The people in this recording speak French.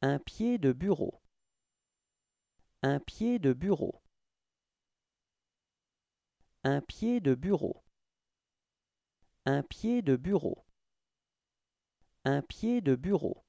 Un pied de bureau. Un pied de bureau. Un pied de bureau. Un pied de bureau. Un pied de bureau.